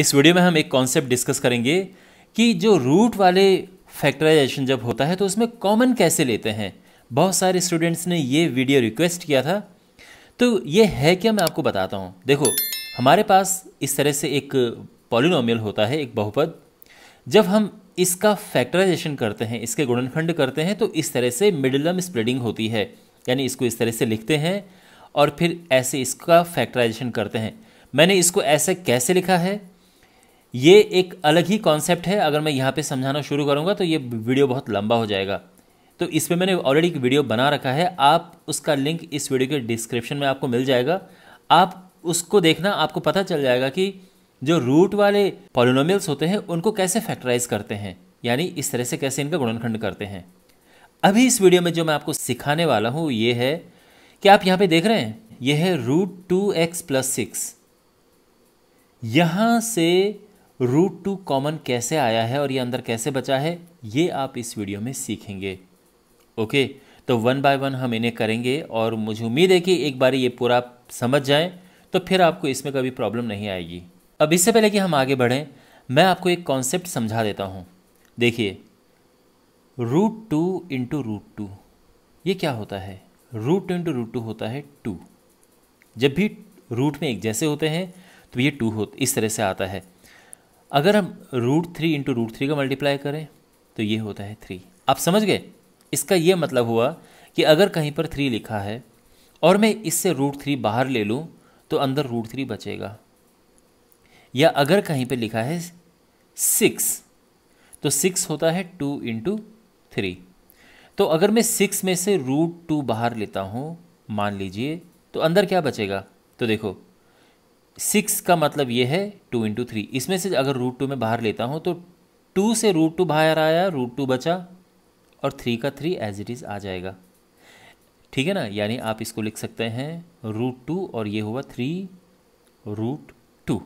इस वीडियो में हम एक कॉन्सेप्ट डिस्कस करेंगे कि जो रूट वाले फैक्टराइजेशन जब होता है तो उसमें कॉमन कैसे लेते हैं बहुत सारे स्टूडेंट्स ने ये वीडियो रिक्वेस्ट किया था तो ये है क्या मैं आपको बताता हूँ देखो हमारे पास इस तरह से एक पॉलिनोमियल होता है एक बहुपद जब हम इसका फैक्टराइजेशन करते हैं इसके गुणनखंड करते हैं तो इस तरह से मिडलम स्प्रेडिंग होती है यानी इसको इस तरह से लिखते हैं और फिर ऐसे इसका फैक्टराइजेशन करते हैं मैंने इसको ऐसे कैसे लिखा है ये एक अलग ही कॉन्सेप्ट है अगर मैं यहाँ पे समझाना शुरू करूँगा तो ये वीडियो बहुत लंबा हो जाएगा तो इस पर मैंने ऑलरेडी एक वीडियो बना रखा है आप उसका लिंक इस वीडियो के डिस्क्रिप्शन में आपको मिल जाएगा आप उसको देखना आपको पता चल जाएगा कि जो रूट वाले पॉलिनोमियल्स होते हैं उनको कैसे फैक्टराइज करते हैं यानी इस तरह से कैसे इनका गुणनखंड करते हैं अभी इस वीडियो में जो मैं आपको सिखाने वाला हूँ ये है कि आप यहाँ पे देख रहे हैं यह है root two x plus six यहाँ से रूट टू कॉमन कैसे आया है और ये अंदर कैसे बचा है ये आप इस वीडियो में सीखेंगे ओके तो वन बाय वन हम इन्हें करेंगे और मुझे उम्मीद है कि एक बार ये पूरा आप समझ जाए तो फिर आपको इसमें कभी प्रॉब्लम नहीं आएगी अब इससे पहले कि हम आगे बढ़ें मैं आपको एक कॉन्सेप्ट समझा देता हूँ देखिए root two into root two ये क्या होता है रूट इंटू रूट टू होता है टू जब भी रूट में एक जैसे होते हैं तो ये टू हो इस तरह से आता है अगर हम root three into root three का मल्टीप्लाई करें तो ये होता है थ्री आप समझ गए इसका ये मतलब हुआ कि अगर कहीं पर थ्री लिखा है और मैं इससे रूट थ्री बाहर ले लूँ तो अंदर रूट थ्री बचेगा या अगर कहीं पर लिखा है सिक्स तो सिक्स होता है टू इंटू थ्री तो अगर मैं सिक्स में से रूट टू बाहर लेता हूँ मान लीजिए तो अंदर क्या बचेगा तो देखो सिक्स का मतलब ये है टू इंटू थ्री इसमें से अगर रूट टू में बाहर लेता हूँ तो टू से रूट टू बाहर आया रूट टू बचा और थ्री का थ्री एज इट इज़ आ जाएगा ठीक है ना यानी आप इसको लिख सकते हैं रूट टू और ये हुआ थ्री रूट टू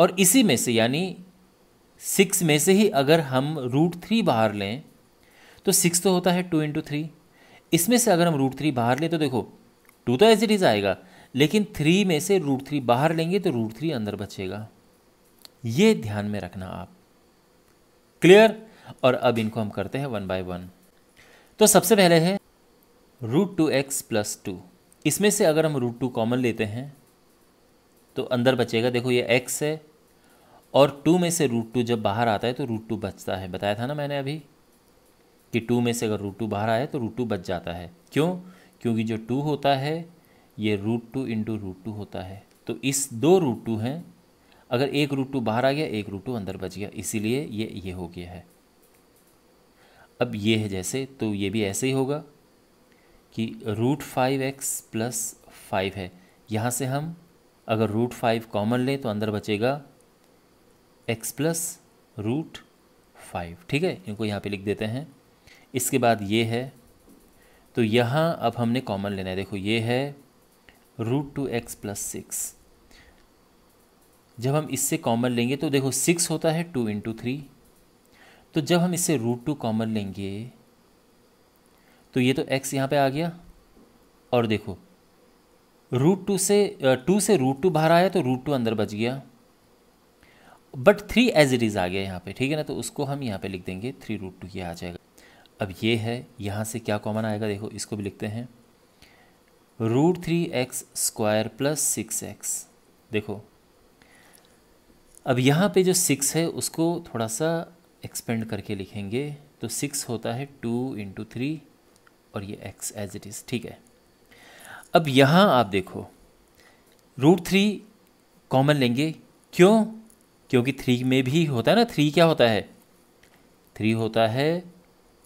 और इसी में से यानी सिक्स में से ही अगर हम रूट थ्री बाहर लें तो सिक्स तो होता है टू इंटू थ्री इसमें से अगर हम रूट थ्री बाहर लें तो देखो टू तो एज इट इज़ आएगा लेकिन थ्री में से रूट थ्री बाहर लेंगे तो रूट थ्री अंदर बचेगा ये ध्यान में रखना आप क्लियर और अब इनको हम करते हैं वन बाय वन तो सबसे पहले है root two x plus two इसमें से अगर हम रूट टू कॉमन लेते हैं तो अंदर बचेगा देखो ये एक्स है और टू में से रूट टू जब बाहर आता है तो रूट टू बचता है बताया था ना मैंने अभी कि टू में से अगर रूट टू बाहर आया तो रूट टू बच जाता है क्यों क्योंकि जो टू होता है ये root two into root two होता है तो इस दो रूट टू हैं अगर एक रूट टू बाहर आ गया एक रूट टू अंदर बच गया इसीलिए ये ये हो गया है अब ये है जैसे तो ये भी ऐसे ही होगा कि root five x plus five है यहाँ से हम अगर रूट फाइव कॉमन लें तो अंदर बचेगा एक्स प्लस रूट फाइव ठीक है इनको यहाँ पे लिख देते हैं इसके बाद ये है तो यहाँ अब हमने कॉमन लेना है देखो ये है root two x plus six जब हम इससे कॉमन लेंगे तो देखो सिक्स होता है टू इंटू थ्री तो जब हम इससे रूट टू कॉमन लेंगे तो ये तो एक्स यहाँ पे आ गया और देखो रूट टू से टू से रूट टू बाहर आया तो रूट टू अंदर बच गया but three as it is आ गया यहाँ पे ठीक है ना तो उसको हम यहाँ पे लिख देंगे थ्री रूट टू ये आ जाएगा अब ये है यहाँ से क्या कॉमन आएगा देखो इसको भी लिखते हैं root three x square plus six x देखो अब यहाँ पे जो सिक्स है उसको थोड़ा सा एक्सपेंड करके लिखेंगे तो सिक्स होता है टू इंटू थ्री और ये एक्स एज इट इज़ ठीक है अब यहाँ आप देखो रूट थ्री कॉमन लेंगे क्यों क्योंकि थ्री में भी होता है ना थ्री क्या होता है थ्री होता है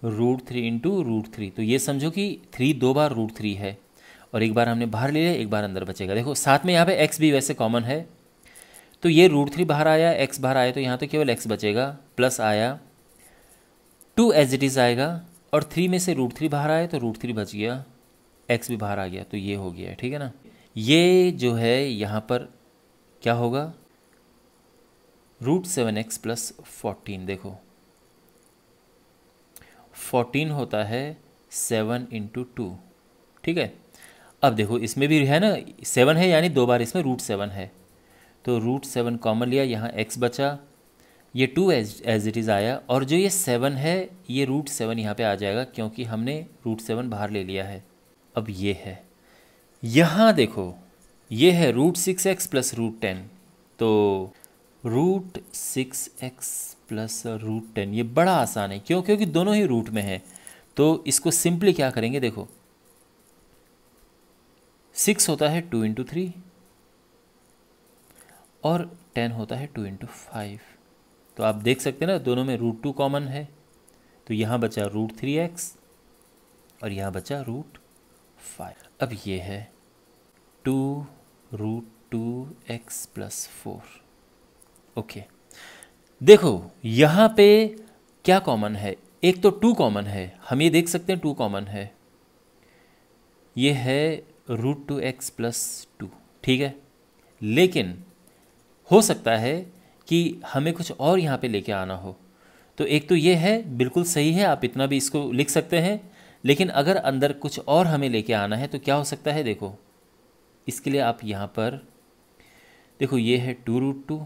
root three into root three तो ये समझो कि थ्री दो बार रूट थ्री है और एक बार हमने बाहर ले लिया एक बार अंदर बचेगा देखो साथ में यहाँ पे एक्स भी वैसे कॉमन है तो ये रूट थ्री बाहर आया एक्स बाहर आया तो यहाँ तो केवल एक्स बचेगा प्लस आया टू एज इट इज़ आएगा और थ्री में से रूट थ्री बाहर आया तो रूट थ्री बच गया एक्स भी बाहर आ गया तो ये हो गया ठीक है ना ये जो है यहाँ पर क्या होगा root seven x plus fourteen देखो फोर्टीन होता है सेवन इंटू टू ठीक है अब देखो इसमें भी है ना सेवन है यानी दो बार इसमें रूट सेवन है तो रूट सेवन कॉमन लिया यहाँ एक्स बचा ये two as as it is आया और जो ये सेवन है ये रूट सेवन यहाँ पर आ जाएगा क्योंकि हमने रूट सेवन बाहर ले लिया है अब ये है यहाँ देखो ये है root six x plus root ten तो root six x plus root ten ये बड़ा आसान है क्यों क्योंकि दोनों ही रूट में है तो इसको सिंपली क्या करेंगे देखो सिक्स होता है टू इंटू थ्री और टेन होता है टू इंटू फाइव तो आप देख सकते हैं ना दोनों में रूट टू कॉमन है तो यहाँ बचा रूट थ्री एक्स और यहाँ बचा रूट फाइव अब ये है two root two x plus four okay देखो यहाँ पे क्या कॉमन है एक तो टू कॉमन है हम ये देख सकते हैं टू कॉमन है ये है root two x plus two ठीक है लेकिन हो सकता है कि हमें कुछ और यहाँ पे लेके आना हो तो एक तो ये है बिल्कुल सही है आप इतना भी इसको लिख सकते हैं लेकिन अगर अंदर कुछ और हमें लेके आना है तो क्या हो सकता है देखो इसके लिए आप यहाँ पर देखो ये है टू रूट टू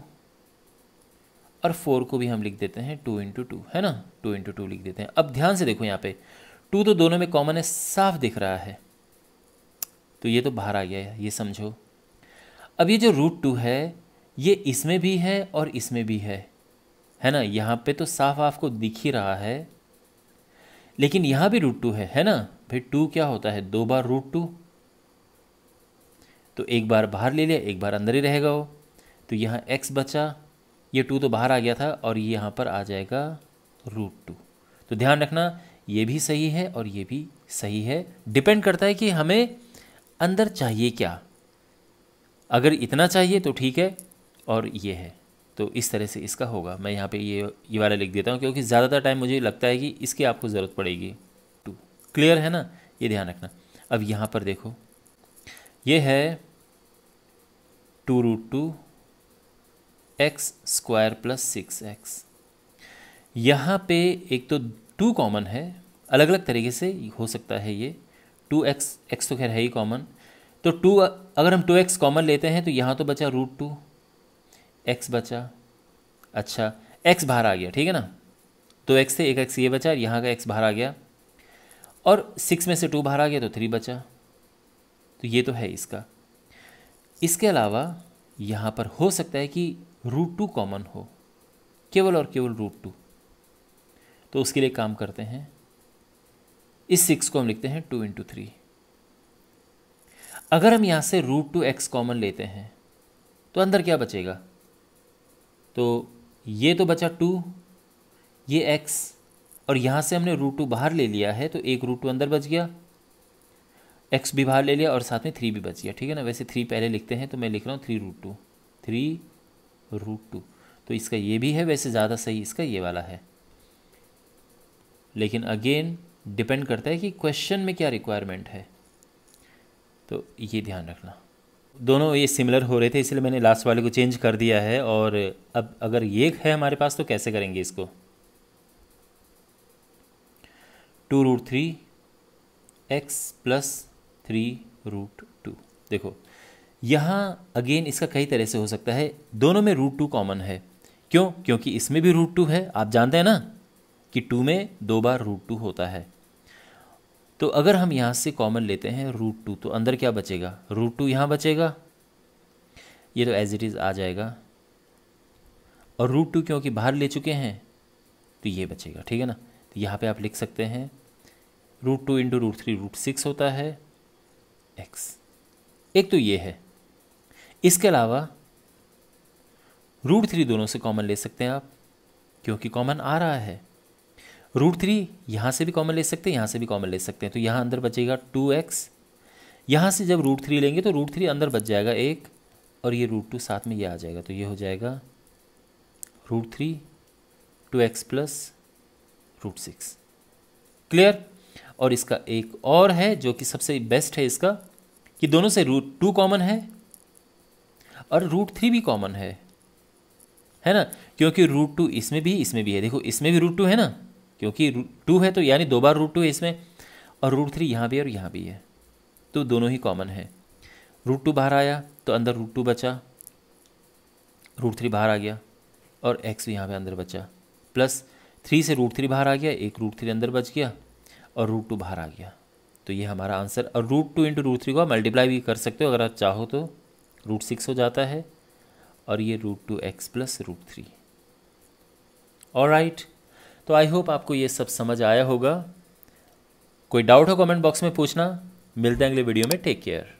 और फोर को भी हम लिख देते हैं टू इंटू टू है ना टू इंटू टू लिख देते हैं अब ध्यान से देखो यहाँ पे टू तो दोनों में कॉमन है साफ दिख रहा है तो ये तो बाहर आ गया है ये समझो अब ये जो रूट टू है ये इसमें भी है और इसमें भी है है ना यहाँ पे तो साफ आपको दिख ही रहा है लेकिन यहाँ भी रूट टू है है ना फिर टू क्या होता है दो बार रूट टू तो एक बार बाहर ले लिया एक बार अंदर ही रहेगा वो तो यहाँ एक्स बचा ये टू तो बाहर आ गया था और ये यहाँ पर आ जाएगा रूट टू तो ध्यान रखना ये भी सही है और ये भी सही है डिपेंड करता है कि हमें अंदर चाहिए क्या अगर इतना चाहिए तो ठीक है और ये है तो इस तरह से इसका होगा मैं यहाँ पे ये ये वाला लिख देता हूँ क्योंकि ज़्यादातर टाइम मुझे लगता है कि इसकी आपको ज़रूरत पड़ेगी टू तो क्लियर है ना ये ध्यान रखना अब यहाँ पर देखो ये है two root two x square plus six x यहाँ पे एक तो टू कॉमन है अलग अलग तरीके से हो सकता है ये टू एक्स एक्स तो खैर है ही कॉमन तो टू अगर हम टू एक्स कॉमन लेते हैं तो यहाँ तो बचा रूट टू एक्स बचा अच्छा एक्स बाहर आ गया ठीक है ना तो एक्स से एक एक्स ये बचा यहाँ का एक्स बाहर आ गया और सिक्स में से टू बाहर आ गया तो थ्री बचा तो ये तो है इसका इसके अलावा यहाँ पर हो सकता है कि रूट टू कॉमन हो केवल और केवल रूट टू तो उसके लिए काम करते हैं इस सिक्स को हम लिखते हैं टू इंटू थ्री अगर हम यहां से रूट टू एक्स कॉमन लेते हैं तो अंदर क्या बचेगा तो ये तो बचा टू ये एक्स और यहां से हमने रूट टू बाहर ले लिया है तो एक रूट टू अंदर बच गया एक्स भी बाहर ले लिया और साथ में थ्री भी बच गया ठीक है ना वैसे थ्री पहले लिखते हैं तो मैं लिख रहा हूँ three root two three root two तो इसका ये भी है वैसे ज़्यादा सही इसका ये वाला है लेकिन अगेन डिपेंड करता है कि क्वेश्चन में क्या रिक्वायरमेंट है तो ये ध्यान रखना दोनों ये सिमिलर हो रहे थे इसलिए मैंने लास्ट वाले को चेंज कर दिया है और अब अगर ये है हमारे पास तो कैसे करेंगे इसको two root three x plus three root two देखो यहाँ अगेन इसका कई तरह से हो सकता है दोनों में रूट टू कॉमन है क्यों क्योंकि इसमें भी रूट टू है आप जानते हैं ना कि टू में दो बार रूट टू होता है तो अगर हम यहाँ से कॉमन लेते हैं रूट टू तो अंदर क्या बचेगा रूट टू यहाँ बचेगा ये तो एज इट इज़ आ जाएगा और रूट टू क्योंकि बाहर ले चुके हैं तो ये बचेगा ठीक है ना तो यहाँ पे आप लिख सकते हैं root two into root three root six होता है एक्स एक तो ये है इसके अलावा रूट थ्री दोनों से कॉमन ले सकते हैं आप क्योंकि कॉमन आ रहा है रूट थ्री यहाँ से भी कॉमन ले सकते हैं यहाँ से भी कॉमन ले सकते हैं तो यहाँ अंदर बचेगा टू एक्स यहाँ से जब रूट थ्री लेंगे तो रूट थ्री अंदर बच जाएगा एक और ये रूट टू साथ में ये आ जाएगा तो ये हो जाएगा root three two x plus root six clear और इसका एक और है जो कि सबसे बेस्ट है इसका कि दोनों से रूट टू कॉमन है और रूट थ्री भी कॉमन है है ना क्योंकि रूट टू इसमें भी इसमें भी है देखो इसमें भी रूट टू है ना क्योंकि टू है तो यानी दो बार रूट टू है इसमें और रूट थ्री यहाँ भी है और यहाँ भी है तो दोनों ही कॉमन है रूट टू बाहर आया तो अंदर रूट टू बचा रूट थ्री बाहर आ गया और एक्स भी यहाँ पे अंदर बचा प्लस थ्री से रूट थ्री बाहर आ गया एक रूट थ्री अंदर बच गया और रूट टू बाहर आ गया तो ये हमारा आंसर और root two into root three को मल्टीप्लाई भी कर सकते हो अगर आप चाहो तो रूट सिक्स हो जाता है और ये root two x plus root three और राइट तो आई होप आपको ये सब समझ आया होगा कोई डाउट हो कमेंट बॉक्स में पूछना मिलते हैं अगले वीडियो में टेक केयर